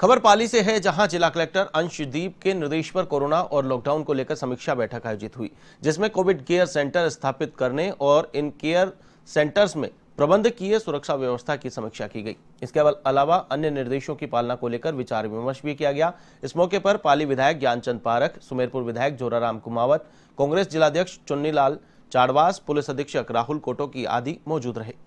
खबर पाली से है जहां जिला कलेक्टर अंशदीप के निर्देश पर कोरोना और लॉकडाउन को लेकर समीक्षा बैठक आयोजित हुई जिसमें कोविड केयर सेंटर स्थापित करने और इन केयर सेंटर्स में प्रबंधकीय सुरक्षा व्यवस्था की समीक्षा की गई इसके अलावा अन्य निर्देशों की पालना को लेकर विचार विमर्श भी किया गया इस मौके पर पाली विधायक ज्ञानचंद पारख सुमेरपुर विधायक जोराराम कुमावत कांग्रेस जिलाध्यक्ष चुन्नीलाल चाड़वास पुलिस अधीक्षक राहुल कोटोकी आदि मौजूद रहे